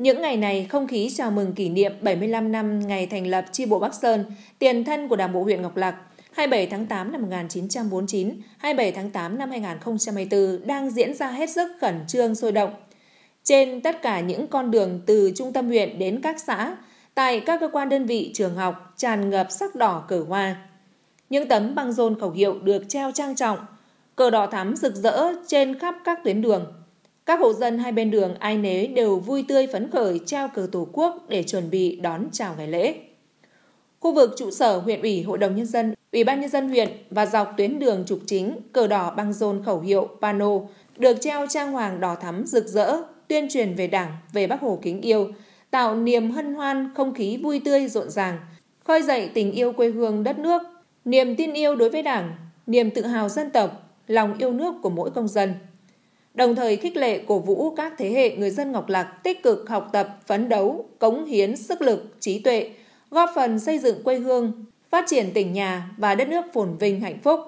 Những ngày này, không khí chào mừng kỷ niệm 75 năm ngày thành lập chi bộ Bắc Sơn, tiền thân của Đảng bộ huyện Ngọc Lặc 27 tháng 8 năm 1949, 27 tháng 8 năm 2024 đang diễn ra hết sức khẩn trương sôi động. Trên tất cả những con đường từ trung tâm huyện đến các xã, tại các cơ quan đơn vị trường học tràn ngập sắc đỏ cờ hoa. Những tấm băng rôn khẩu hiệu được treo trang trọng, cờ đỏ thắm rực rỡ trên khắp các tuyến đường – các hộ dân hai bên đường ai nấy đều vui tươi phấn khởi treo cờ Tổ quốc để chuẩn bị đón chào ngày lễ. Khu vực trụ sở huyện ủy, hội đồng nhân dân, ủy ban nhân dân huyện và dọc tuyến đường trục chính, cờ đỏ băng rôn khẩu hiệu, pano được treo trang hoàng đỏ thắm rực rỡ, tuyên truyền về Đảng, về Bác Hồ kính yêu, tạo niềm hân hoan, không khí vui tươi rộn ràng, khơi dậy tình yêu quê hương đất nước, niềm tin yêu đối với Đảng, niềm tự hào dân tộc, lòng yêu nước của mỗi công dân đồng thời khích lệ cổ vũ các thế hệ người dân Ngọc Lạc tích cực học tập, phấn đấu, cống hiến sức lực, trí tuệ, góp phần xây dựng quê hương, phát triển tỉnh nhà và đất nước phồn vinh hạnh phúc.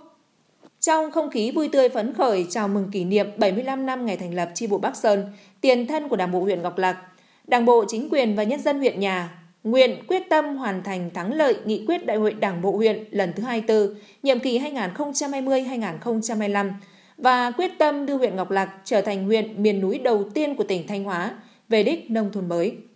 Trong không khí vui tươi phấn khởi chào mừng kỷ niệm 75 năm ngày thành lập tri bộ Bắc Sơn, tiền thân của Đảng bộ huyện Ngọc Lạc, Đảng bộ chính quyền và nhân dân huyện nhà nguyện quyết tâm hoàn thành thắng lợi nghị quyết Đại hội Đảng bộ huyện lần thứ 24, nhiệm kỳ 2020-2025 và quyết tâm đưa huyện Ngọc Lạc trở thành huyện miền núi đầu tiên của tỉnh Thanh Hóa về đích nông thôn mới.